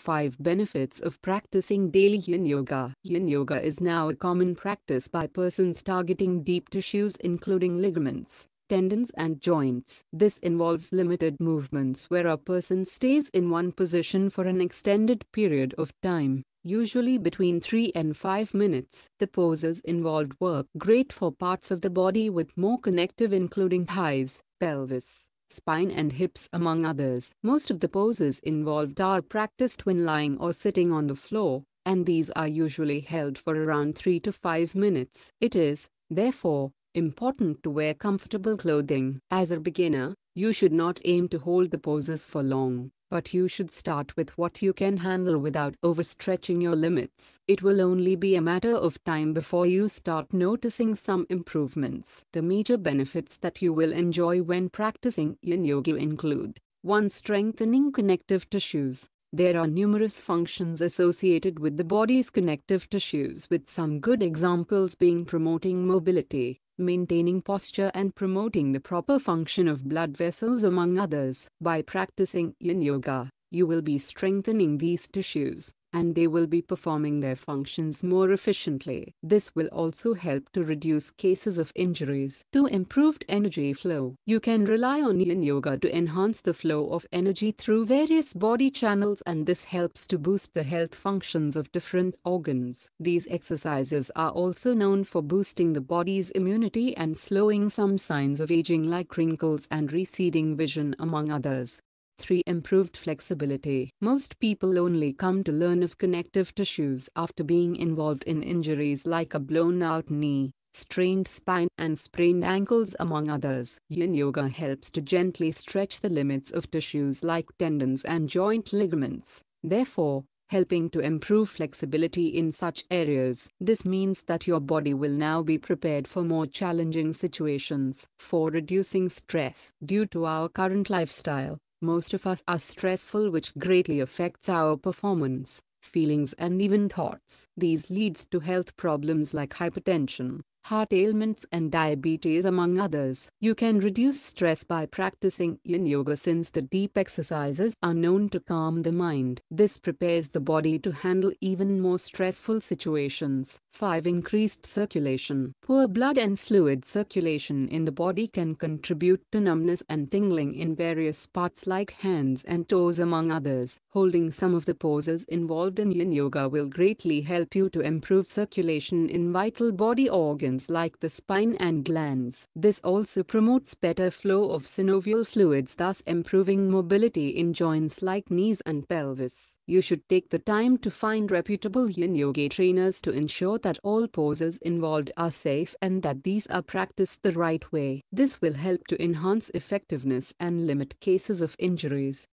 5 Benefits of Practicing Daily Yin Yoga Yin Yoga is now a common practice by persons targeting deep tissues including ligaments, tendons and joints. This involves limited movements where a person stays in one position for an extended period of time, usually between 3 and 5 minutes. The poses involved work great for parts of the body with more connective including thighs, pelvis, spine and hips among others. Most of the poses involved are practiced when lying or sitting on the floor, and these are usually held for around 3 to 5 minutes. It is, therefore, important to wear comfortable clothing. As a beginner, you should not aim to hold the poses for long. But you should start with what you can handle without overstretching your limits. It will only be a matter of time before you start noticing some improvements. The major benefits that you will enjoy when practicing yin yoga include 1. Strengthening connective tissues. There are numerous functions associated with the body's connective tissues with some good examples being promoting mobility, maintaining posture and promoting the proper function of blood vessels among others. By practicing yin yoga, you will be strengthening these tissues and they will be performing their functions more efficiently. This will also help to reduce cases of injuries. To improved energy flow, you can rely on yin yoga to enhance the flow of energy through various body channels and this helps to boost the health functions of different organs. These exercises are also known for boosting the body's immunity and slowing some signs of aging like wrinkles and receding vision among others. 3. Improved flexibility. Most people only come to learn of connective tissues after being involved in injuries like a blown out knee, strained spine, and sprained ankles, among others. Yin yoga helps to gently stretch the limits of tissues like tendons and joint ligaments, therefore, helping to improve flexibility in such areas. This means that your body will now be prepared for more challenging situations. For reducing stress, due to our current lifestyle, most of us are stressful which greatly affects our performance, feelings and even thoughts. These leads to health problems like hypertension, heart ailments and diabetes among others. You can reduce stress by practicing yin yoga since the deep exercises are known to calm the mind. This prepares the body to handle even more stressful situations. 5. Increased circulation. Poor blood and fluid circulation in the body can contribute to numbness and tingling in various parts like hands and toes among others. Holding some of the poses involved in yin yoga will greatly help you to improve circulation in vital body organs organs like the spine and glands. This also promotes better flow of synovial fluids thus improving mobility in joints like knees and pelvis. You should take the time to find reputable yin yoga trainers to ensure that all poses involved are safe and that these are practiced the right way. This will help to enhance effectiveness and limit cases of injuries.